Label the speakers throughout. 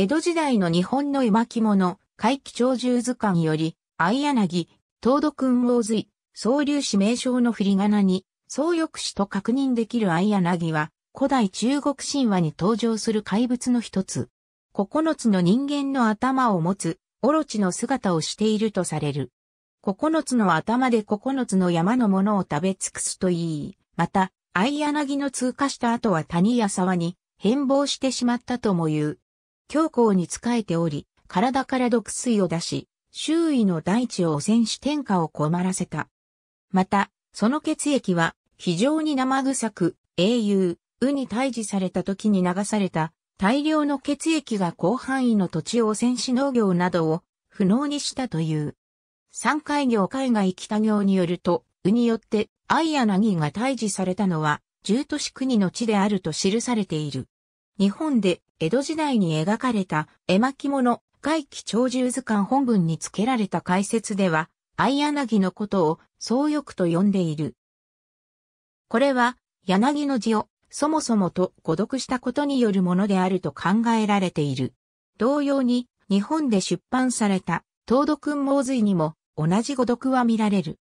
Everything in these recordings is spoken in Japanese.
Speaker 1: 江戸時代の日本の絵巻物、怪奇鳥獣図鑑より、相柳、東土君王髄、総粒氏名称の振り仮名に、総翼子と確認できる相柳は、古代中国神話に登場する怪物の一つ。9つの人間の頭を持つ、オロチの姿をしているとされる。9つの頭で9つの山のものを食べ尽くすといい。また、相柳の通過した後は谷や沢に変貌してしまったとも言う。強行に仕えており、体から毒水を出し、周囲の大地を汚染し天下を困らせた。また、その血液は非常に生臭く、英雄、ウに退治された時に流された大量の血液が広範囲の土地を汚染し農業などを不能にしたという。三海業海外北業によると、ウによってアイアナギが退治されたのは、十都市国の地であると記されている。日本で江戸時代に描かれた絵巻物外記鳥獣図鑑本文に付けられた解説では、藍柳のことを総翼と呼んでいる。これは、柳の字をそもそもと誤読したことによるものであると考えられている。同様に、日本で出版された、東土君猛髄にも同じ誤読は見られる。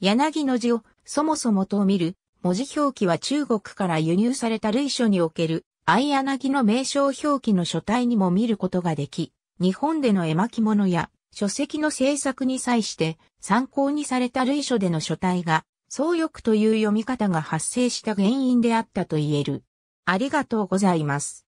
Speaker 1: 柳の字をそもそもと見る文字表記は中国から輸入された類書におけるアアイナギの名称表記の書体にも見ることができ、日本での絵巻物や書籍の制作に際して参考にされた類書での書体が、創欲という読み方が発生した原因であったと言える。ありがとうございます。